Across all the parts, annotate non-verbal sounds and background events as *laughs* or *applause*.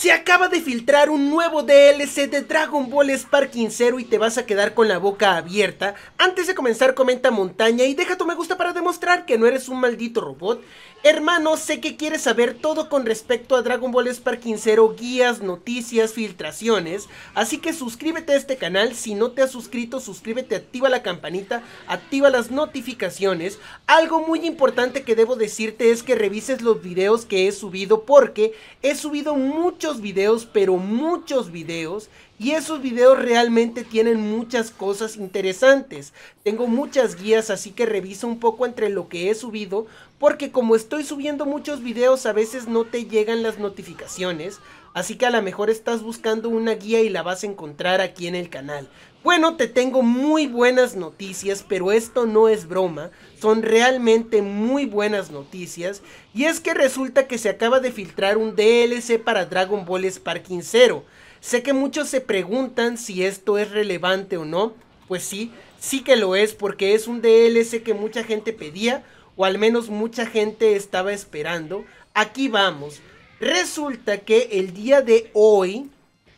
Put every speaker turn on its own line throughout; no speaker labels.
Se acaba de filtrar un nuevo DLC de Dragon Ball Sparking Zero y te vas a quedar con la boca abierta. Antes de comenzar comenta montaña y deja tu me gusta para demostrar que no eres un maldito robot. Hermano, sé que quieres saber todo con respecto a Dragon Ball Sparking Zero, guías, noticias, filtraciones, así que suscríbete a este canal, si no te has suscrito, suscríbete, activa la campanita, activa las notificaciones. Algo muy importante que debo decirte es que revises los videos que he subido porque he subido muchos videos, pero muchos videos y esos videos realmente tienen muchas cosas interesantes. Tengo muchas guías, así que revisa un poco entre lo que he subido, porque como estoy subiendo muchos videos a veces no te llegan las notificaciones, así que a lo mejor estás buscando una guía y la vas a encontrar aquí en el canal. Bueno, te tengo muy buenas noticias, pero esto no es broma, son realmente muy buenas noticias, y es que resulta que se acaba de filtrar un DLC para Dragon Ball Sparking 0 Sé que muchos se preguntan si esto es relevante o no. Pues sí, sí que lo es porque es un DLC que mucha gente pedía o al menos mucha gente estaba esperando. Aquí vamos. Resulta que el día de hoy,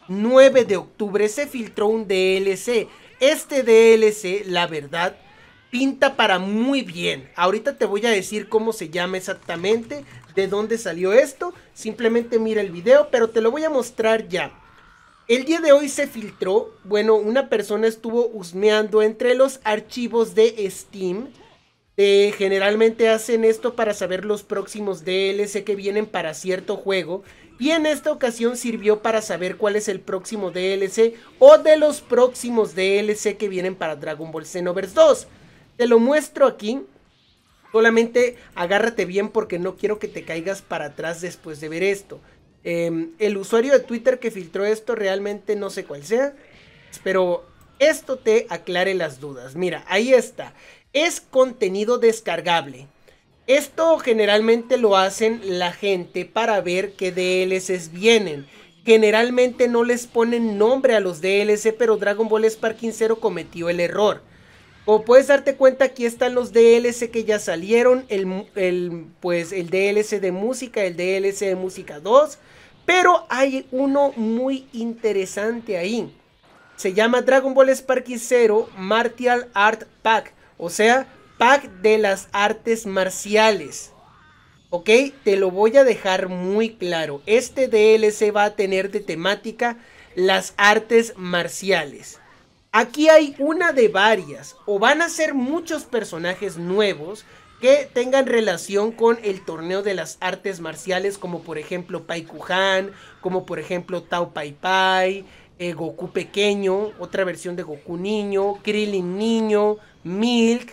9 de octubre, se filtró un DLC. Este DLC, la verdad, pinta para muy bien. Ahorita te voy a decir cómo se llama exactamente, de dónde salió esto. Simplemente mira el video, pero te lo voy a mostrar ya. El día de hoy se filtró, bueno, una persona estuvo husmeando entre los archivos de Steam. generalmente hacen esto para saber los próximos DLC que vienen para cierto juego. Y en esta ocasión sirvió para saber cuál es el próximo DLC o de los próximos DLC que vienen para Dragon Ball Xenoverse 2. Te lo muestro aquí. Solamente agárrate bien porque no quiero que te caigas para atrás después de ver esto. Em, el usuario de Twitter que filtró esto realmente no sé cuál sea, pero esto te aclare las dudas. Mira, ahí está. Es contenido descargable. Esto generalmente lo hacen la gente para ver qué DLCs vienen. Generalmente no les ponen nombre a los DLC, pero Dragon Ball Sparking Zero cometió el error. Como puedes darte cuenta, aquí están los DLC que ya salieron, el, pues el DLC de música, el DLC de música 2, pero hay uno muy interesante ahí. Se llama Dragon Ball Sparky Zero Martial Art Pack, o sea, pack de las artes marciales. Ok, te lo voy a dejar muy claro. Este DLC va a tener de temática las artes marciales. Aquí hay una de varias, o van a ser muchos personajes nuevos que tengan relación con el torneo de las artes marciales, como por ejemplo Pai Kuhan, como por ejemplo Tao Pai Pai, eh, Goku pequeño, otra versión de Goku niño, Krillin niño, Milk,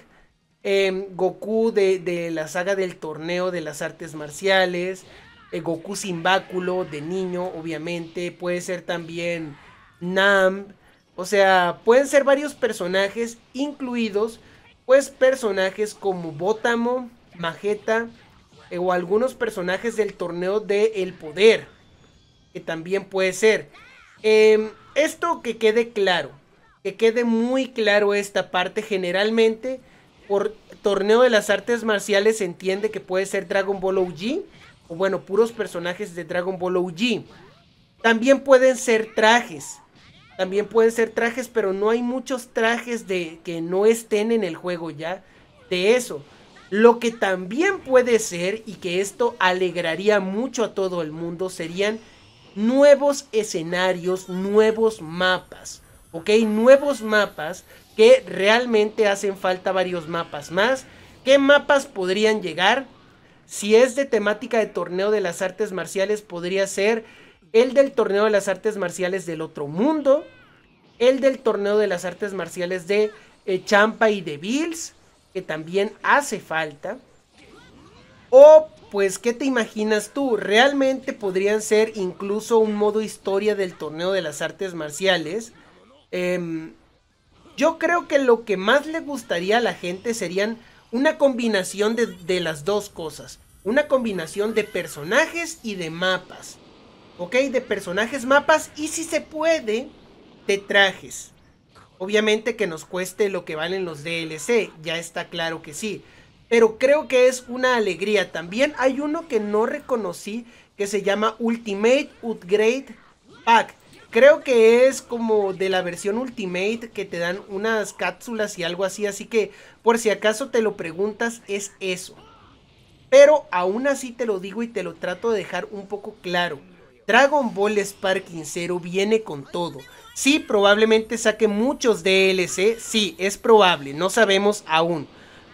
em, Goku de, la saga del torneo de las artes marciales, eh, Goku sin báculo de niño, obviamente, puede ser también Nam, o sea, pueden ser varios personajes, incluidos, pues personajes como Bótamo, Majeta eh, o algunos personajes del torneo de El Poder, que también puede ser. Em, esto que quede claro, que quede muy claro esta parte generalmente. Por torneo de las artes marciales se entiende que puede ser Dragon Ball OG o bueno, puros personajes de Dragon Ball OG. También pueden ser trajes. También pueden ser trajes, pero no hay muchos trajes de que no estén en el juego ya de eso. Lo que también puede ser y que esto alegraría mucho a todo el mundo serían nuevos escenarios, nuevos mapas, ¿ok? Nuevos mapas que realmente hacen falta varios mapas más. ¿Qué mapas podrían llegar? Si es de temática de torneo de las artes marciales, podría ser el del torneo de las artes marciales del otro mundo, el del torneo de las artes marciales de eh, Champa y de Bills, que también hace falta. O pues, ¿qué te imaginas tú? Realmente podrían ser incluso un modo historia del torneo de las artes marciales. Em, yo creo que lo que más le gustaría a la gente serían una combinación de las dos cosas. Una combinación de personajes y de mapas. ¿ok? De personajes, mapas y si se puede, de trajes. Obviamente que nos cueste lo que valen los DLC, ya está claro que sí. Pero creo que es una alegría. También hay uno que no reconocí que se llama Ultimate Upgrade Pack. Creo que es como de la versión Ultimate que te dan unas cápsulas y algo así. Así que por si acaso te lo preguntas, es eso. Pero aún así te lo digo y te lo trato de dejar un poco claro. Dragon Ball Sparking Zero viene con todo. Sí, probablemente saque muchos DLC, sí, es probable, no sabemos aún.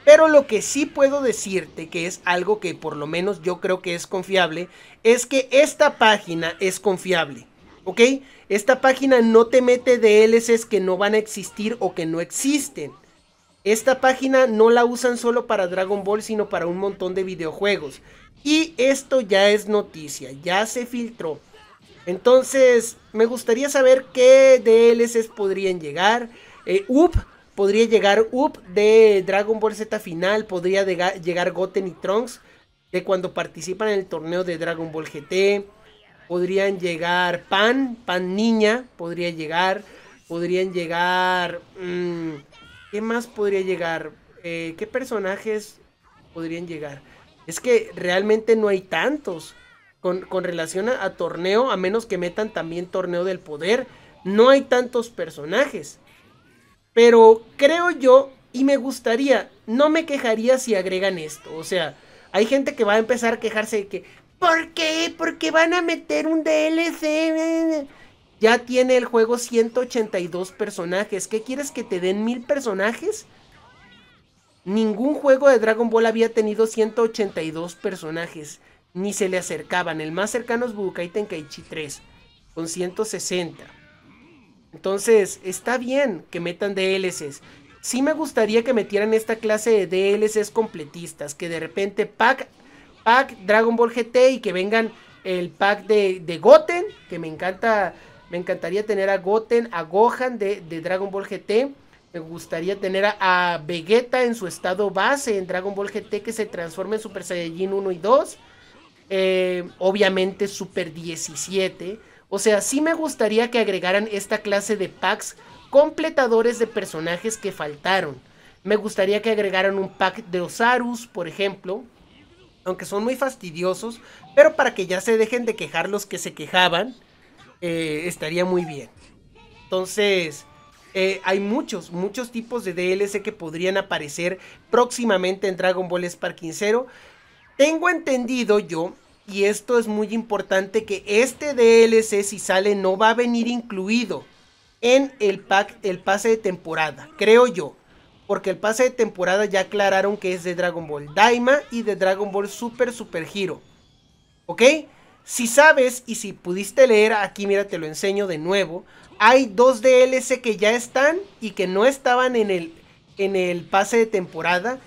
Pero lo que sí puedo decirte, que es algo que por lo menos yo creo que es confiable, es que esta página es confiable. ¿Ok? Esta página no te mete DLCs que no van a existir o que no existen. Esta página no la usan solo para Dragon Ball, sino para un montón de videojuegos. Y esto ya es noticia, ya se filtró. Entonces, me gustaría saber qué DLCs podrían llegar. Eh, up, podría llegar Up de Dragon Ball Z final, podría llegar Goten y Trunks de cuando participan en el torneo de Dragon Ball GT. Podrían llegar Pan, Pan Niña, podría llegar. Podrían llegar. Mm, ¿Qué más podría llegar? Eh, ¿Qué personajes podrían llegar? es que realmente no hay tantos. Con, relación a, torneo, a menos que metan también torneo del poder, no hay tantos personajes. Pero creo yo, y me gustaría, no me quejaría si agregan esto. O sea, hay gente que va a empezar a quejarse de que, ¿por qué? ¿por qué van a meter un DLC. Ya tiene el juego 182 personajes. ¿Qué quieres que te den mil personajes? Ningún juego de Dragon Ball había tenido 182 personajes, ni se le acercaban. El más cercano es Budokai Tenkaichi 3, con 160. Entonces, está bien que metan DLCs. Sí me gustaría que metieran esta clase de DLCs completistas, que de repente pack, pack Dragon Ball GT y que vengan el pack de, de Goten, que me encanta, me encantaría tener a Goten, a Gohan de, de Dragon Ball GT me gustaría tener a, Vegeta en su estado base en Dragon Ball GT que se transforme en Super Saiyajin 1 y 2. Eh, obviamente Super 17. O sea, sí me gustaría que agregaran esta clase de packs completadores de personajes que faltaron. Me gustaría que agregaran un pack de Osarus, por ejemplo. Aunque son muy fastidiosos. Pero para que ya se dejen de quejar los que se quejaban. Eh, estaría muy bien. Entonces, eh, hay muchos, muchos tipos de DLC que podrían aparecer próximamente en Dragon Ball Sparking Zero. Tengo entendido yo, y esto es muy importante, que este DLC si sale no va a venir incluido en el pack, el pase de temporada, creo yo. Porque el pase de temporada ya aclararon que es de Dragon Ball Daima y de Dragon Ball Super Super Hero. ¿Ok? Si sabes y si pudiste leer, aquí mira, te lo enseño de nuevo hay dos DLC que ya están y que no estaban en el, en el pase de temporada,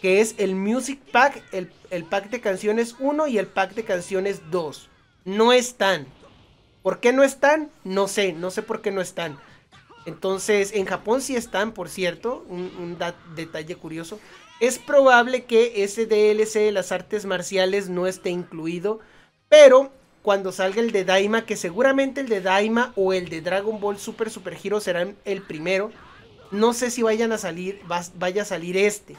que es el Music Pack, el, pack de canciones 1 y el pack de canciones 2. No están. ¿Por qué no están? No sé, no sé por qué no están. Entonces, en Japón sí están, por cierto, un detalle curioso. Es probable que ese DLC de las artes marciales no esté incluido, pero cuando salga el de Daima, que seguramente el de Daima o el de Dragon Ball Super Super Hero serán el primero. No sé si vayan a salir, vaya a salir este.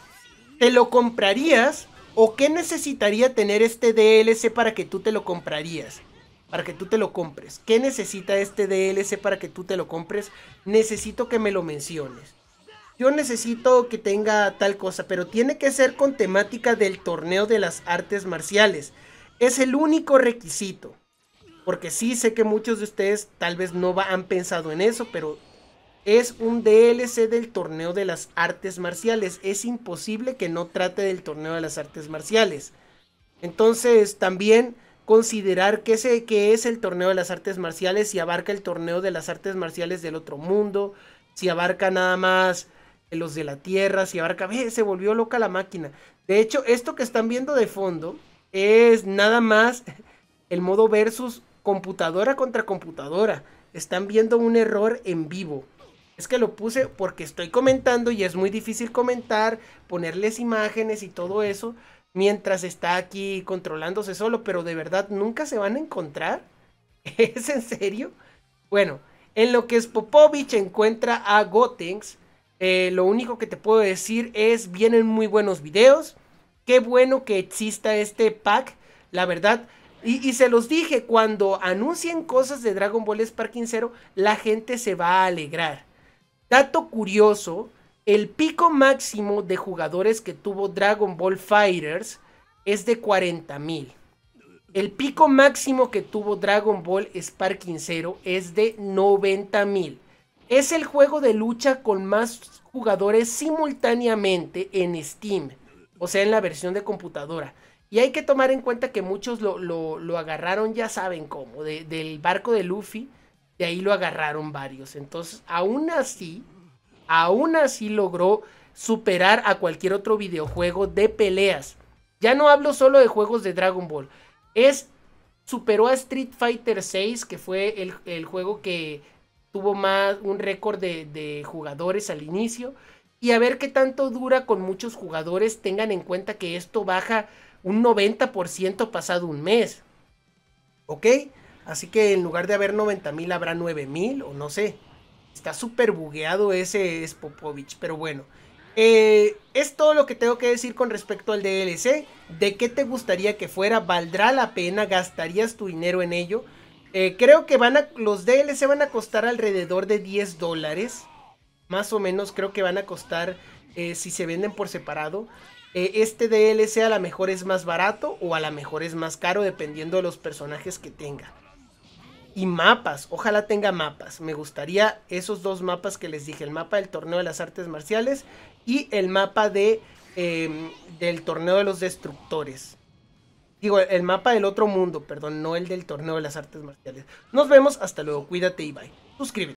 ¿Te lo comprarías? ¿O qué necesitaría tener este DLC para que tú te lo comprarías? Para que tú te lo compres. ¿Qué necesita este DLC para que tú te lo compres? Necesito que me lo menciones. Yo necesito que tenga tal cosa, pero tiene que ser con temática del torneo de las artes marciales. Es el único requisito. Porque sí sé que muchos de ustedes tal vez no han pensado en eso, pero es un DLC del torneo de las artes marciales. Es imposible que no trate del torneo de las artes marciales. Entonces también considerar que, que es el torneo de las artes marciales, si abarca el torneo de las artes marciales del otro mundo, si abarca nada más los de la tierra, si abarca, se volvió loca la máquina. De hecho, esto que están viendo de fondo es nada más el modo versus computadora contra computadora. Están viendo un error en vivo. Es que lo puse porque estoy comentando y es muy difícil comentar, ponerles imágenes y todo eso mientras está aquí controlándose solo, pero de verdad nunca se van a encontrar. *laughs* ¿Es en serio? Bueno, en lo que Spopovich encuentra a Gotenks, eh, lo único que te puedo decir es vienen muy buenos videos. Qué bueno que exista este pack. La verdad, y, se los dije, cuando anuncien cosas de Dragon Ball Sparking Zero, la gente se va a alegrar. Dato curioso, el pico máximo de jugadores que tuvo Dragon Ball Fighters es de 40.000. El pico máximo que tuvo Dragon Ball Sparking Zero es de 90.000. Es el juego de lucha con más jugadores simultáneamente en Steam, o sea, en la versión de computadora. Y hay que tomar en cuenta que muchos lo, agarraron, ya saben cómo, del barco de Luffy, de ahí lo agarraron varios. Entonces, aún así, aún así logró superar a cualquier otro videojuego de peleas. Ya no hablo solo de juegos de Dragon Ball. Es superó a Street Fighter VI. que fue el, juego que tuvo más un récord de, de, jugadores al inicio. Y a ver qué tanto dura con muchos jugadores. Tengan en cuenta que esto baja un 90% pasado un mes. ¿Ok? Así que en lugar de haber 90.000, habrá 9000. o no sé. Está súper bugueado ese Spopovich, pero bueno. Eh, es todo lo que tengo que decir con respecto al DLC. ¿De qué te gustaría que fuera? ¿Valdrá la pena? ¿Gastarías tu dinero en ello? Eh, creo que van a, los DLC van a costar alrededor de 10 dólares. Más o menos creo que van a costar eh, si se venden por separado. Eh, este DLC a lo mejor es más barato o a lo mejor es más caro dependiendo de los personajes que tenga. Y mapas, ojalá tenga mapas. Me gustaría esos dos mapas que les dije, el mapa del torneo de las artes marciales y el mapa de, em, del torneo de los destructores. Digo, el mapa del otro mundo, perdón, no el del torneo de las artes marciales. Nos vemos, hasta luego, cuídate y bye. Suscríbete.